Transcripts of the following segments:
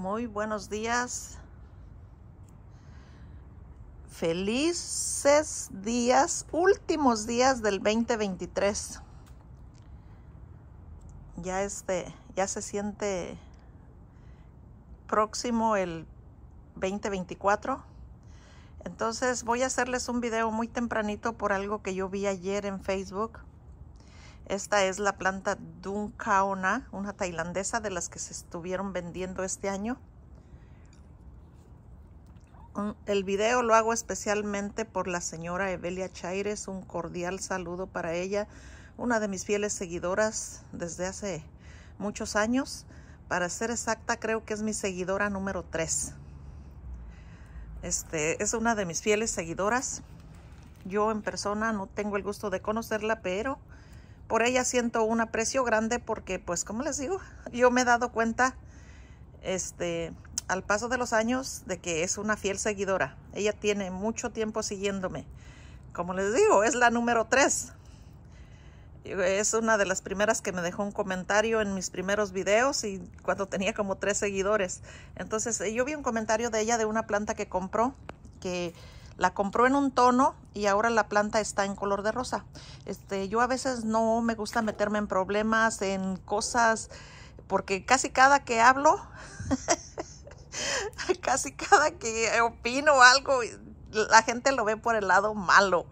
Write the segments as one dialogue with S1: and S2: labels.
S1: Muy buenos días. Felices días, últimos días del 2023. Ya este, ya se siente próximo el 2024. Entonces voy a hacerles un video muy tempranito por algo que yo vi ayer en Facebook esta es la planta Dunkaona, una tailandesa de las que se estuvieron vendiendo este año. Mm, el video lo hago especialmente por la señora Evelia Chaires. Un cordial saludo para ella, una de mis fieles seguidoras desde hace muchos años. Para ser exacta, creo que es mi seguidora número 3. Este, es una de mis fieles seguidoras. Yo en persona no tengo el gusto de conocerla, pero por ella siento un aprecio grande porque, pues, como les digo, yo me he dado cuenta, este, al paso de los años, de que es una fiel seguidora. Ella tiene mucho tiempo siguiéndome. Como les digo, es la número tres. Es una de las primeras que me dejó un comentario en mis primeros videos y cuando tenía como tres seguidores. Entonces, eh, yo vi un comentario de ella de una planta que compró que la compró en un tono y ahora la planta está en color de rosa. Este, yo a veces no me gusta meterme en problemas, en cosas, porque casi cada que hablo, casi cada que opino algo, la gente lo ve por el lado malo.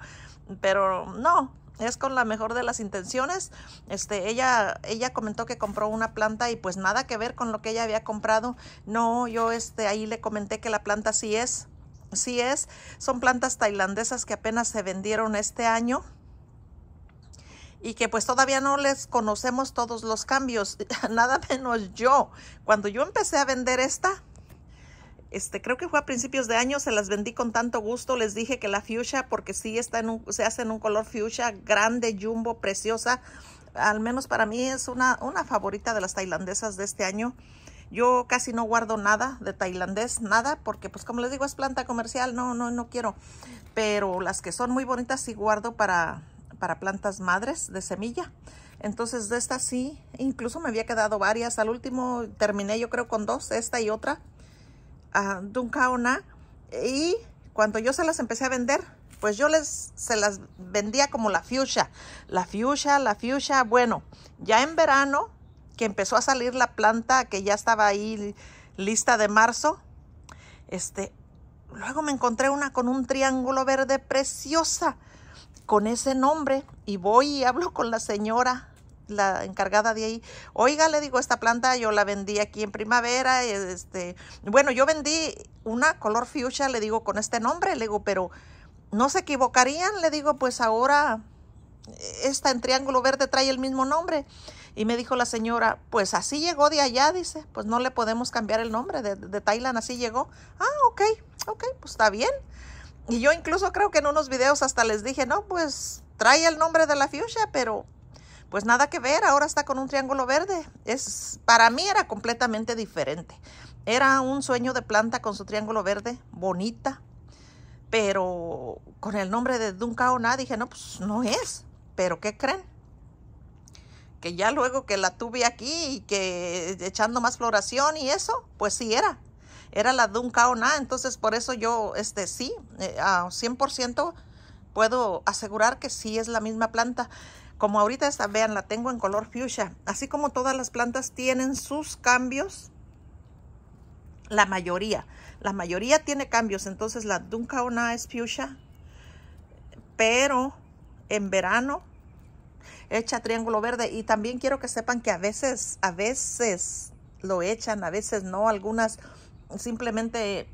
S1: Pero no, es con la mejor de las intenciones. Este, ella, ella comentó que compró una planta y pues nada que ver con lo que ella había comprado. No, yo este, ahí le comenté que la planta sí es. Sí es, son plantas tailandesas que apenas se vendieron este año y que pues todavía no les conocemos todos los cambios, nada menos yo. Cuando yo empecé a vender esta, este, creo que fue a principios de año, se las vendí con tanto gusto, les dije que la fuchsia, porque sí está en un, se hace en un color fuchsia, grande, jumbo, preciosa, al menos para mí es una, una favorita de las tailandesas de este año. Yo casi no guardo nada de tailandés, nada, porque pues como les digo es planta comercial, no, no, no quiero. Pero las que son muy bonitas sí guardo para, para plantas madres de semilla. Entonces de estas sí, incluso me había quedado varias. Al último terminé yo creo con dos, esta y otra. Uh, Y cuando yo se las empecé a vender, pues yo les se las vendía como la fuchsia, la fuchsia, la fuchsia. Bueno, ya en verano que empezó a salir la planta que ya estaba ahí lista de marzo, este, luego me encontré una con un triángulo verde preciosa con ese nombre y voy y hablo con la señora la encargada de ahí, oiga, le digo, esta planta yo la vendí aquí en primavera, este, bueno, yo vendí una color fuchsia, le digo, con este nombre, le digo, pero no se equivocarían, le digo, pues ahora eh, esta en triángulo verde trae el mismo nombre. Y me dijo la señora, pues así llegó de allá, dice, pues no le podemos cambiar el nombre de, de así llegó. Ah, ok, ok, pues está bien. Y yo incluso creo que en unos videos hasta les dije, no, pues trae el nombre de la fuchsia, pero pues nada que ver, ahora está con un triángulo verde. Es para mí era completamente diferente. Era un sueño de planta con su triángulo verde, bonita, pero con el nombre de nada. dije, no, pues no es. Pero ¿qué creen? que ya luego que la tuve aquí y que echando más floración y eso, pues sí era. Era la de entonces por eso yo, este, sí, eh, a 100% puedo asegurar que sí es la misma planta. Como ahorita esta, vean, la tengo en color fuchsia. Así como todas las plantas tienen sus cambios, la mayoría, la mayoría tiene cambios. Entonces la Duncaona es fuchsia, pero en verano echa triángulo verde. Y también quiero que sepan que a veces, a veces lo echan, a veces no. Algunas simplemente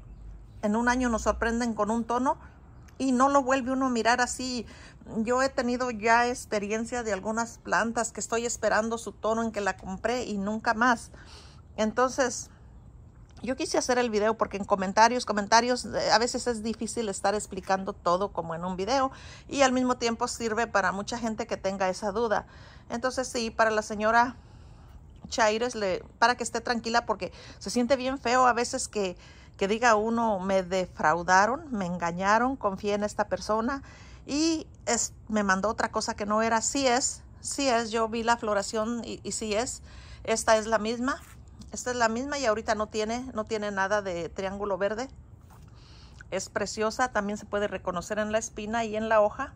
S1: en un año nos sorprenden con un tono y no lo vuelve uno a mirar así. Yo he tenido ya experiencia de algunas plantas que estoy esperando su tono en que la compré y nunca más. Entonces, yo quise hacer el video porque en comentarios, comentarios, eh, a veces es difícil estar explicando todo como en un video y al mismo tiempo sirve para mucha gente que tenga esa duda. Entonces sí, para la señora Chaires, para que esté tranquila porque se siente bien feo a veces que, que diga uno, me defraudaron, me engañaron, confié en esta persona y es, me mandó otra cosa que no era. Sí es, sí es, yo vi la floración y, y sí es, esta es la misma esta es la misma y ahorita no tiene, no tiene nada de triángulo verde. Es preciosa, también se puede reconocer en la espina y en la hoja.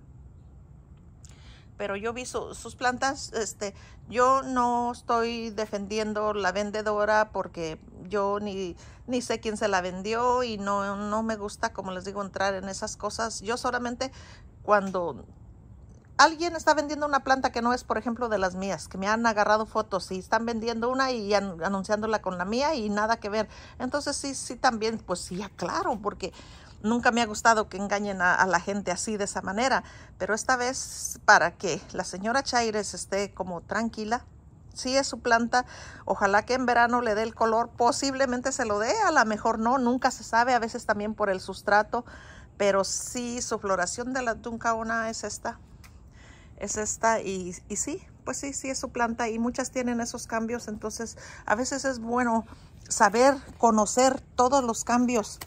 S1: Pero yo vi sus plantas, este, yo no estoy defendiendo la vendedora porque yo ni, ni sé quién se la vendió y no, no me gusta, como les digo, entrar en esas cosas. Yo solamente cuando alguien está vendiendo una planta que no es, por ejemplo, de las mías, que me han agarrado fotos y están vendiendo una y anunciándola con la mía y nada que ver. Entonces sí, sí, también, pues sí, aclaro, porque nunca me ha gustado que engañen a, la gente así de esa manera. Pero esta vez, para que la señora Chaires esté como tranquila, sí es su planta. Ojalá que en verano le dé el color, posiblemente se lo dé, a lo mejor no, nunca se sabe, a veces también por el sustrato. Pero sí, su floración de la una es esta es esta y, sí, pues sí, sí es su planta y muchas tienen esos cambios, entonces a veces es bueno saber, conocer todos los cambios,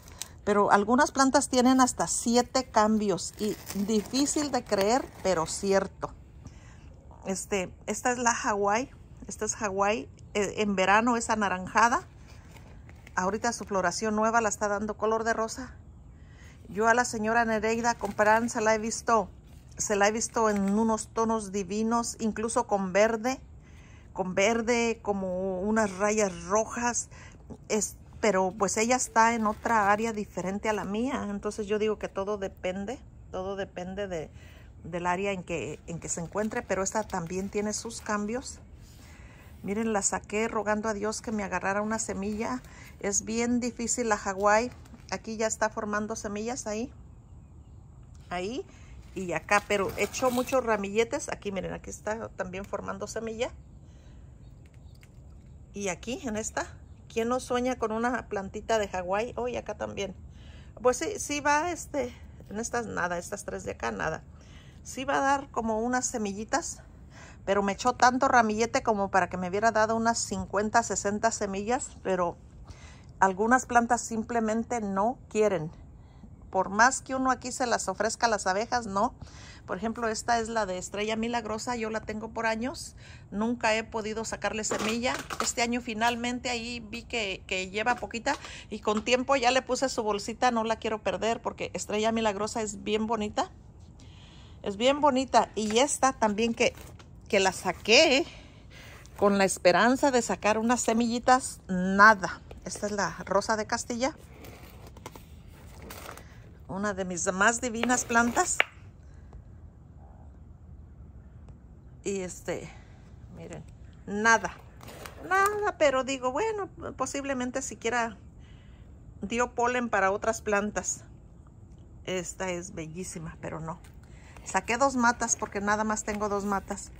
S1: pero algunas plantas tienen hasta siete cambios y difícil de creer, pero cierto. Este, esta es la Hawái, esta es Hawái, eh, en verano es anaranjada, ahorita su floración nueva la está dando color de rosa. Yo a la señora Nereida comparanza la he visto se la he visto en unos tonos divinos, incluso con verde, con verde, como unas rayas rojas. pero pues ella está en otra área diferente a la mía. Entonces yo digo que todo depende, todo depende de, del área en que, en que se encuentre, pero esta también tiene sus cambios. Miren, la saqué rogando a Dios que me agarrara una semilla. Es bien difícil la Hawái. Aquí ya está formando semillas ahí. Ahí y acá, pero he muchos ramilletes. Aquí, miren, aquí está también formando semilla. Y aquí, en esta, ¿quién no sueña con una plantita de Hawái? Oh, y acá también. Pues sí, sí va este, en estas nada, estas tres de acá nada. Sí va a dar como unas semillitas, pero me echó tanto ramillete como para que me hubiera dado unas 50, 60 semillas, pero algunas plantas simplemente no quieren por más que uno aquí se las ofrezca a las abejas, no. Por ejemplo, esta es la de Estrella Milagrosa, yo la tengo por años, nunca he podido sacarle semilla. Este año finalmente ahí vi que, lleva poquita y con tiempo ya le puse su bolsita, no la quiero perder porque Estrella Milagrosa es bien bonita. Es bien bonita y esta también que, que la saqué con la esperanza de sacar unas semillitas, nada. Esta es la Rosa de Castilla una de mis más divinas plantas. Y este, miren, nada, nada, pero digo, bueno, posiblemente siquiera dio polen para otras plantas. Esta es bellísima, pero no. Saqué dos matas porque nada más tengo dos matas,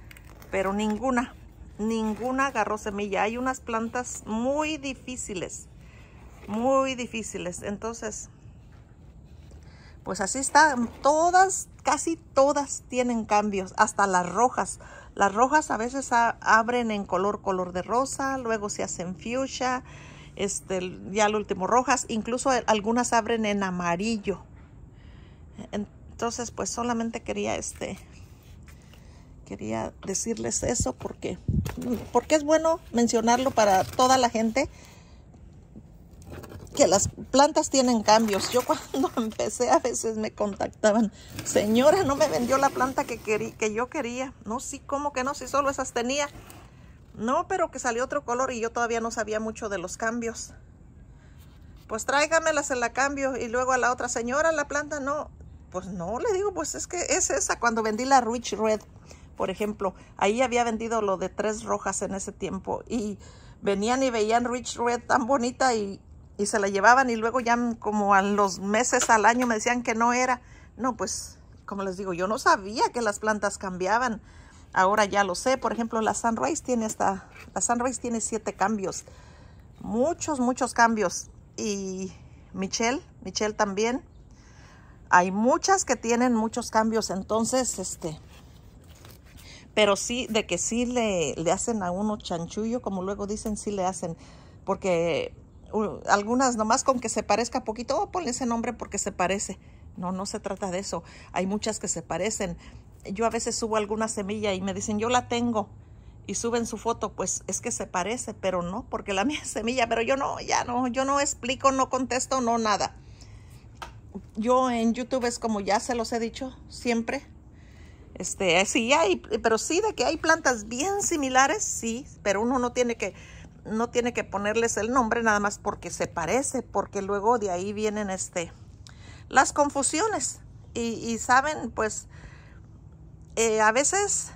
S1: pero ninguna, ninguna agarró semilla. Hay unas plantas muy difíciles, muy difíciles. Entonces, pues así están todas, casi todas tienen cambios, hasta las rojas. Las rojas a veces abren en color color de rosa, luego se hacen fuchsia, este, ya el último rojas, incluso algunas abren en amarillo. Entonces, pues solamente quería este quería decirles eso porque porque es bueno mencionarlo para toda la gente que las plantas tienen cambios. Yo cuando empecé a veces me contactaban, señora, no me vendió la planta que, que yo quería. No, sí, ¿cómo que no? Si solo esas tenía. No, pero que salió otro color y yo todavía no sabía mucho de los cambios. Pues tráigamelas en la cambio y luego a la otra señora, la planta no. Pues no, le digo, pues es que es esa. Cuando vendí la Rich Red, por ejemplo, ahí había vendido lo de tres rojas en ese tiempo y venían y veían Rich Red tan bonita y y se la llevaban y luego ya como a los meses al año me decían que no era. No, pues como les digo, yo no sabía que las plantas cambiaban. Ahora ya lo sé. Por ejemplo, la Sunrise tiene esta, la Sunrise tiene siete cambios. Muchos, muchos cambios. Y Michelle, Michelle también. Hay muchas que tienen muchos cambios. Entonces, este, pero sí, de que sí le, le hacen a uno chanchullo, como luego dicen, sí le hacen. Porque algunas nomás con que se parezca poquito, oh, ponle ese nombre porque se parece. No, no se trata de eso. Hay muchas que se parecen. Yo a veces subo alguna semilla y me dicen, yo la tengo. Y suben su foto, pues es que se parece, pero no, porque la mía es semilla, pero yo no, ya no, yo no explico, no contesto, no nada. Yo en YouTube es como ya se los he dicho siempre. Este, sí hay, pero sí de que hay plantas bien similares, sí, pero uno no tiene que no tiene que ponerles el nombre nada más porque se parece, porque luego de ahí vienen este, las confusiones. Y, saben, pues eh, a veces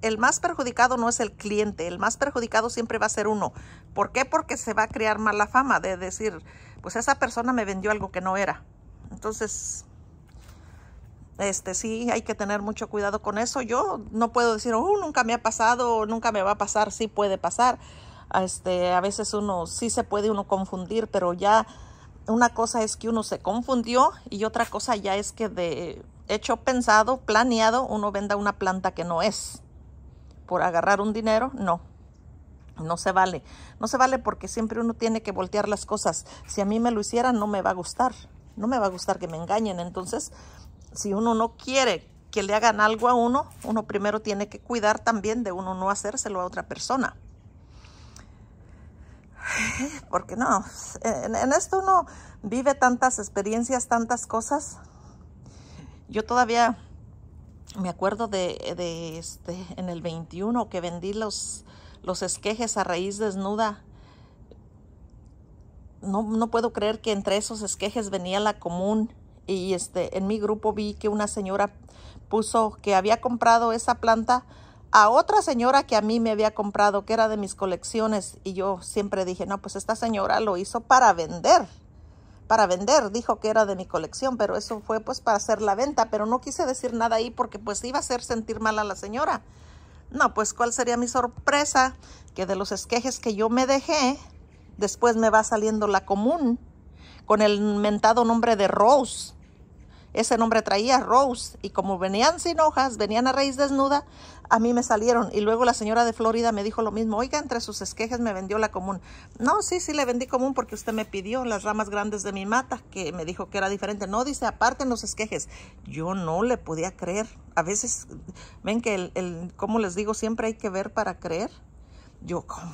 S1: el más perjudicado no es el cliente, el más perjudicado siempre va a ser uno. ¿Por qué? Porque se va a crear mala fama de decir, pues esa persona me vendió algo que no era. Entonces, este sí hay que tener mucho cuidado con eso. Yo no puedo decir, oh, nunca me ha pasado, nunca me va a pasar, sí puede pasar este, a veces uno sí se puede uno confundir, pero ya una cosa es que uno se confundió y otra cosa ya es que de hecho pensado, planeado, uno venda una planta que no es. Por agarrar un dinero, no. No se vale. No se vale porque siempre uno tiene que voltear las cosas. Si a mí me lo hicieran, no me va a gustar. No me va a gustar que me engañen. Entonces, si uno no quiere que le hagan algo a uno, uno primero tiene que cuidar también de uno no hacérselo a otra persona. porque no, en, esto uno vive tantas experiencias, tantas cosas. Yo todavía me acuerdo de, este, en el 21 que vendí los, esquejes a raíz desnuda. No, no, puedo creer que entre esos esquejes venía la común. Y este, en mi grupo vi que una señora puso que había comprado esa planta a otra señora que a mí me había comprado, que era de mis colecciones, y yo siempre dije, no, pues esta señora lo hizo para vender, para vender, dijo que era de mi colección, pero eso fue pues para hacer la venta, pero no quise decir nada ahí porque pues iba a hacer sentir mal a la señora. No, pues cuál sería mi sorpresa, que de los esquejes que yo me dejé, después me va saliendo la común, con el mentado nombre de Rose. Ese nombre traía Rose y como venían sin hojas, venían a raíz desnuda, a mí me salieron. Y luego la señora de Florida me dijo lo mismo, oiga, entre sus esquejes me vendió la común. No, sí, sí, le vendí común porque usted me pidió las ramas grandes de mi mata, que me dijo que era diferente. No, dice, aparte en los esquejes. Yo no le podía creer. A veces, ven que el, el como les digo, siempre hay que ver para creer. Yo, ¿cómo,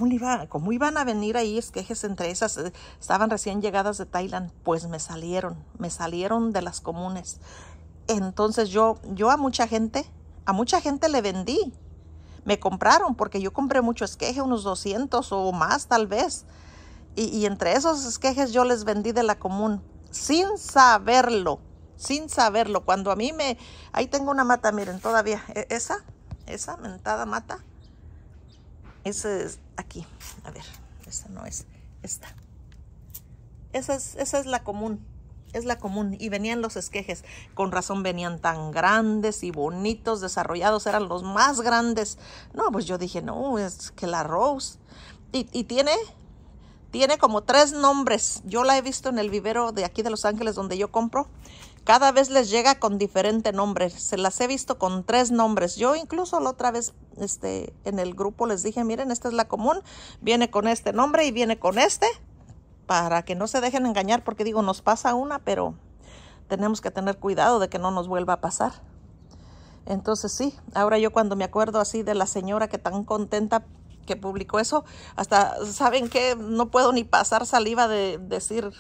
S1: ¿cómo iban a venir ahí esquejes entre esas? Eh, estaban recién llegadas de Tailand. Pues me salieron, me salieron de las comunes. Entonces yo, yo a mucha gente, a mucha gente le vendí. Me compraron porque yo compré mucho esqueje, unos 200 o más tal vez. Y, y entre esos esquejes yo les vendí de la común sin saberlo, sin saberlo. Cuando a mí me... Ahí tengo una mata, miren, todavía. E, esa, esa mentada mata esa es aquí. A ver, esa no es. Esta. Esa es, esa es la común. Es la común. Y venían los esquejes. Con razón venían tan grandes y bonitos, desarrollados. Eran los más grandes. No, pues yo dije, no, es que la Rose. Y, y tiene tiene como tres nombres. Yo la he visto en el vivero de aquí de Los Ángeles donde yo compro. Cada vez les llega con diferente nombre. Se las he visto con tres nombres. Yo incluso la otra vez este, en el grupo les dije, miren, esta es la común. Viene con este nombre y viene con este. Para que no se dejen engañar porque digo, nos pasa una, pero tenemos que tener cuidado de que no nos vuelva a pasar. Entonces sí, ahora yo cuando me acuerdo así de la señora que tan contenta que publicó eso, hasta saben que no puedo ni pasar saliva de decir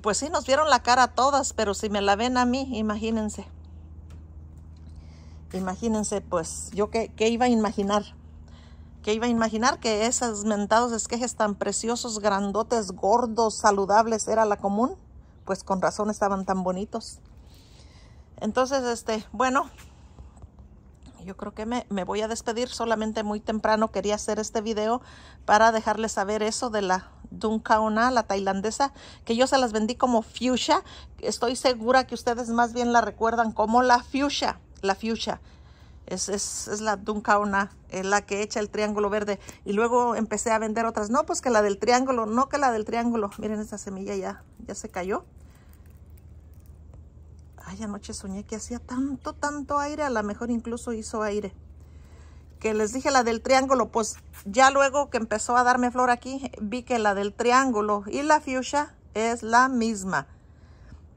S1: pues sí, nos vieron la cara a todas, pero si me la ven a mí, imagínense. Imagínense, pues, yo qué, qué iba a imaginar. ¿Qué iba a imaginar que esos mentados esquejes tan preciosos, grandotes, gordos, saludables, era la común? Pues con razón estaban tan bonitos. Entonces, este, bueno, yo creo que me, voy a despedir solamente muy temprano. Quería hacer este video para dejarles saber eso de la Dunkaona, la tailandesa, que yo se las vendí como fuchsia. Estoy segura que ustedes más bien la recuerdan como la fuchsia, la fuchsia. Es, es, es la Dunkaona, es la que echa el triángulo verde. Y luego empecé a vender otras. No, pues que la del triángulo, no que la del triángulo. Miren, esa semilla ya, ya se cayó. Ay, anoche soñé que hacía tanto, tanto aire. A lo mejor incluso hizo aire. Que les dije la del triángulo. Pues ya luego que empezó a darme flor aquí, vi que la del triángulo y la fuchsia es la misma.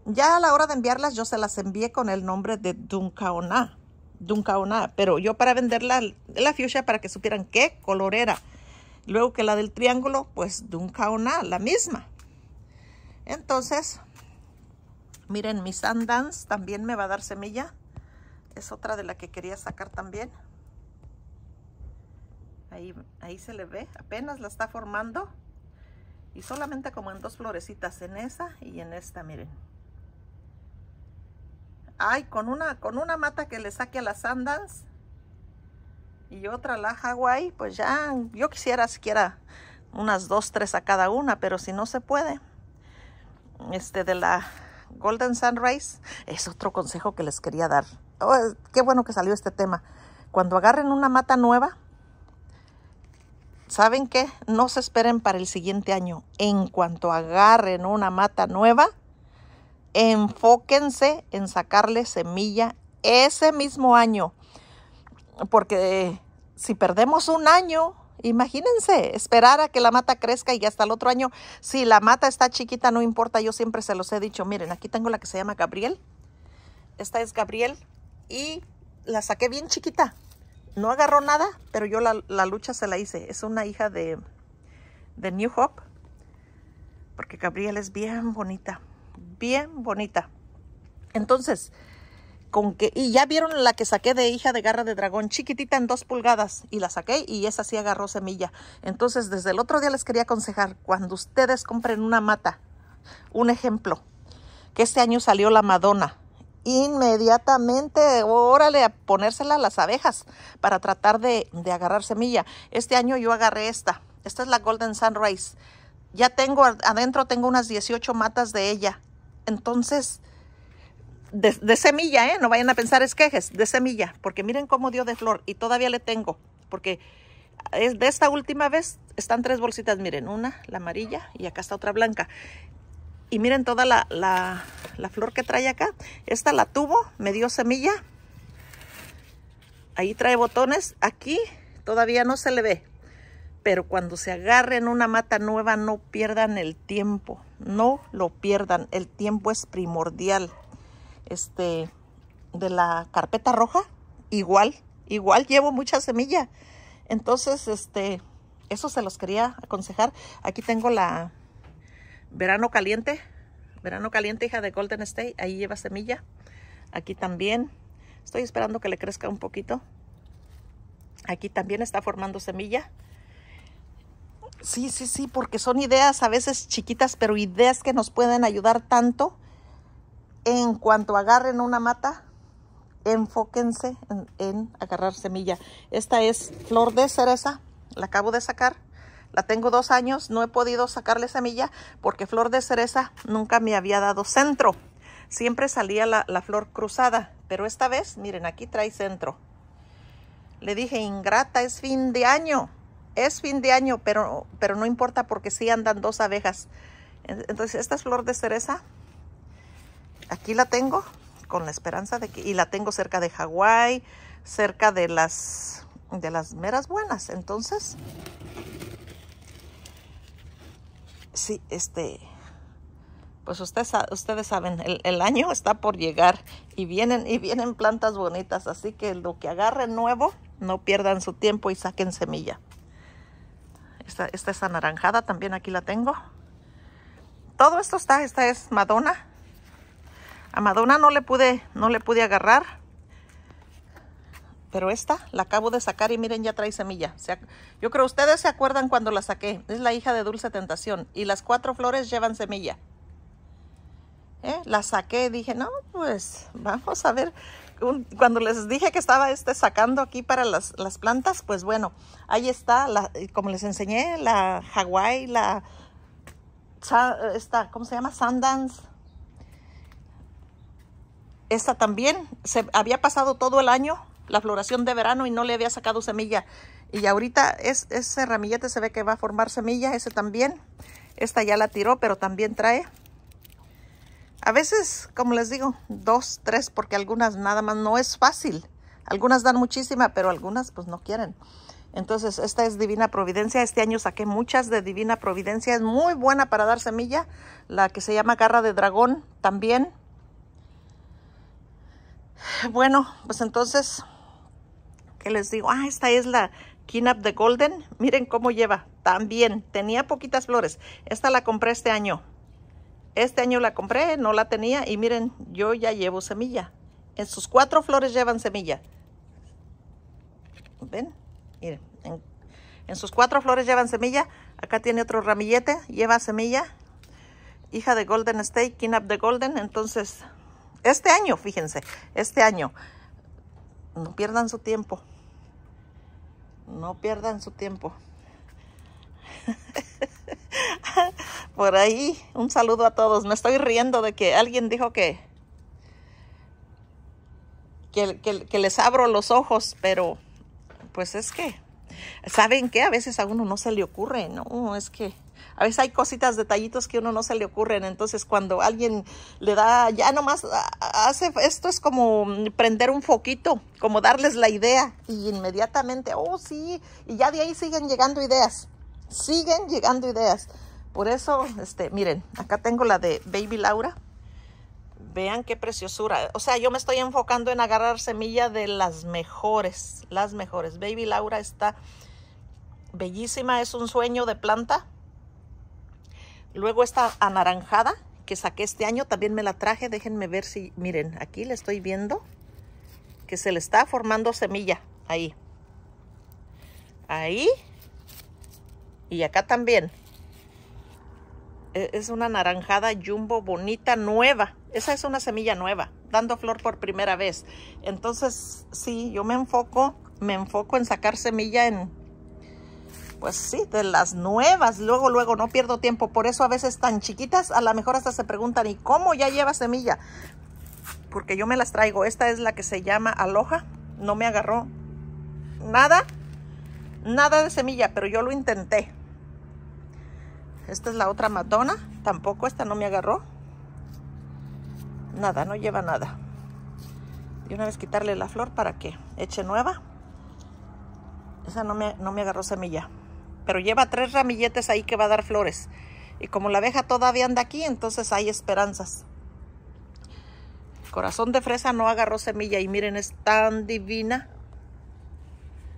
S1: Ya a la hora de enviarlas, yo se las envié con el nombre de Duncaona. Duncaona. Pero yo para venderla, la fuchsia, para que supieran qué color era. Luego que la del triángulo, pues Duncaona, la misma. Entonces, Miren, mi Sundance también me va a dar semilla. Es otra de la que quería sacar también. Ahí, ahí se le ve. Apenas la está formando. Y solamente como en dos florecitas. En esa y en esta, miren. Ay, con una, con una mata que le saque a las Sundance. Y otra la Hawaii. Pues ya, yo quisiera siquiera unas dos, tres a cada una. Pero si no se puede. Este, de la Golden Sunrise es otro consejo que les quería dar. Oh, qué bueno que salió este tema. Cuando agarren una mata nueva, ¿saben qué? No se esperen para el siguiente año. En cuanto agarren una mata nueva, enfóquense en sacarle semilla ese mismo año. Porque si perdemos un año, Imagínense, esperar a que la mata crezca y hasta el otro año, si la mata está chiquita, no importa, yo siempre se los he dicho, miren, aquí tengo la que se llama Gabriel, esta es Gabriel y la saqué bien chiquita, no agarró nada, pero yo la, lucha se la hice, es una hija de, de New Hope, porque Gabriel es bien bonita, bien bonita. Entonces, y ya vieron la que saqué de hija de garra de dragón, chiquitita en dos pulgadas, y la saqué y esa sí agarró semilla. Entonces, desde el otro día les quería aconsejar, cuando ustedes compren una mata, un ejemplo, que este año salió la Madonna, inmediatamente, órale, a ponérsela a las abejas para tratar de, de, agarrar semilla. Este año yo agarré esta. Esta es la Golden Sunrise. Ya tengo, adentro tengo unas 18 matas de ella. Entonces, de, semilla, ¿eh? No vayan a pensar esquejes, de semilla, porque miren cómo dio de flor y todavía le tengo, porque es de esta última vez están tres bolsitas, miren, una, la amarilla y acá está otra blanca. Y miren toda la, la, la flor que trae acá. Esta la tuvo, me dio semilla. Ahí trae botones. Aquí todavía no se le ve. Pero cuando se agarren una mata nueva, no pierdan el tiempo. No lo pierdan. El tiempo es primordial este, de la carpeta roja, igual, igual llevo mucha semilla. Entonces, este, eso se los quería aconsejar. Aquí tengo la verano caliente, verano caliente, hija de Golden State, ahí lleva semilla. Aquí también, estoy esperando que le crezca un poquito. Aquí también está formando semilla. Sí, sí, sí, porque son ideas a veces chiquitas, pero ideas que nos pueden ayudar tanto en cuanto agarren una mata, enfóquense en, agarrar semilla. Esta es flor de cereza, la acabo de sacar. La tengo dos años, no he podido sacarle semilla porque flor de cereza nunca me había dado centro. Siempre salía la, flor cruzada, pero esta vez, miren, aquí trae centro. Le dije, ingrata, es fin de año. Es fin de año, pero, pero no importa porque sí andan dos abejas. Entonces, esta es flor de cereza aquí la tengo con la esperanza de que, y la tengo cerca de Hawái, cerca de las, de las meras buenas. Entonces, sí, este, pues ustedes, ustedes saben, el, año está por llegar y vienen, y vienen plantas bonitas, así que lo que agarren nuevo, no pierdan su tiempo y saquen semilla. Esta, esta es anaranjada, también aquí la tengo. Todo esto está, esta es Madonna. A Madonna no le pude, no le pude agarrar. Pero esta la acabo de sacar y miren, ya trae semilla. yo creo ustedes se acuerdan cuando la saqué. Es la hija de Dulce Tentación. Y las cuatro flores llevan semilla. ¿Eh? La saqué, dije, no, pues vamos a ver. cuando les dije que estaba este sacando aquí para las, plantas, pues bueno, ahí está, como les enseñé, la Hawái, la, esta, ¿cómo se llama? Sundance esta también se había pasado todo el año la floración de verano y no le había sacado semilla. Y ahorita ese ramillete se ve que va a formar semilla, ese también. Esta ya la tiró, pero también trae. A veces, como les digo, dos, tres, porque algunas nada más no es fácil. Algunas dan muchísima, pero algunas pues no quieren. Entonces, esta es Divina Providencia. Este año saqué muchas de Divina Providencia. Es muy buena para dar semilla. La que se llama Garra de Dragón también. Bueno, pues entonces, que les digo? Ah, esta es la Kinap de Golden. Miren cómo lleva. También tenía poquitas flores. Esta la compré este año. Este año la compré, no la tenía. Y miren, yo ya llevo semilla. En sus cuatro flores llevan semilla. ¿Ven? Miren, en, sus cuatro flores llevan semilla. Acá tiene otro ramillete, lleva semilla. Hija de Golden State, Kinap de Golden. Entonces, este año, fíjense, este año. No pierdan su tiempo. No pierdan su tiempo. Por ahí, un saludo a todos. Me estoy riendo de que alguien dijo que, que, les abro los ojos, pero pues es que ¿Saben qué? A veces a uno no se le ocurre, ¿no? Es que a veces hay cositas, detallitos que a uno no se le ocurren. Entonces, cuando alguien le da, ya nomás hace, esto es como prender un foquito, como darles la idea. Y inmediatamente, oh sí, y ya de ahí siguen llegando ideas. Siguen llegando ideas. Por eso, este, miren, acá tengo la de Baby Laura. Vean qué preciosura. O sea, yo me estoy enfocando en agarrar semilla de las mejores, las mejores. Baby Laura está bellísima, es un sueño de planta. Luego esta anaranjada que saqué este año, también me la traje. Déjenme ver si, miren, aquí le estoy viendo que se le está formando semilla. Ahí. Ahí. Y acá también. E-, es una naranjada jumbo bonita, nueva. Esa es una semilla nueva, dando flor por primera vez. Entonces, sí, yo me enfoco, me enfoco en sacar semilla en, pues sí, de las nuevas. Luego, luego, no pierdo tiempo. Por eso a veces tan chiquitas, a lo mejor hasta se preguntan, ¿y cómo ya lleva semilla? Porque yo me las traigo. Esta es la que se llama aloja No me agarró nada, nada de semilla, pero yo lo intenté. Esta es la otra Madonna. Tampoco, esta no me agarró nada, no lleva nada. Y una vez quitarle la flor para que eche nueva. Esa no me, no me agarró semilla. Pero lleva tres ramilletes ahí que va a dar flores. Y como la abeja todavía anda aquí, entonces hay esperanzas. Corazón de fresa no agarró semilla y miren, es tan divina.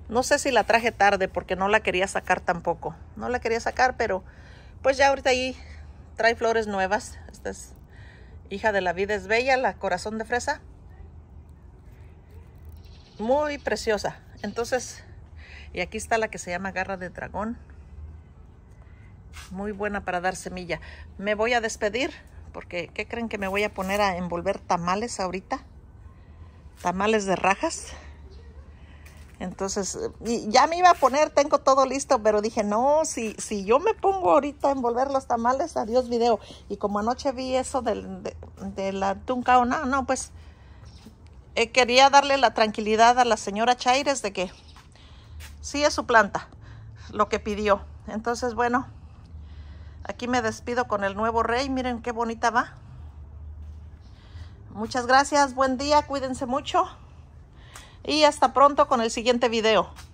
S1: No sé si la traje tarde porque no la quería sacar tampoco. No la quería sacar, pero pues ya ahorita ahí trae flores nuevas. Esta es Hija de la vida es bella, la corazón de fresa. Muy preciosa. Entonces, y aquí está la que se llama garra de dragón. Muy buena para dar semilla. Me voy a despedir porque ¿qué creen que me voy a poner a envolver tamales ahorita? Tamales de rajas. Entonces, ya me iba a poner, tengo todo listo, pero dije, no, si, si yo me pongo ahorita a envolver los tamales, adiós video. Y como anoche vi eso del, de, la tunca o no, no, pues eh, quería darle la tranquilidad a la señora Chaires de que sí es su planta lo que pidió. Entonces, bueno, aquí me despido con el nuevo rey. Miren qué bonita va. Muchas gracias, buen día, cuídense mucho y hasta pronto con el siguiente video.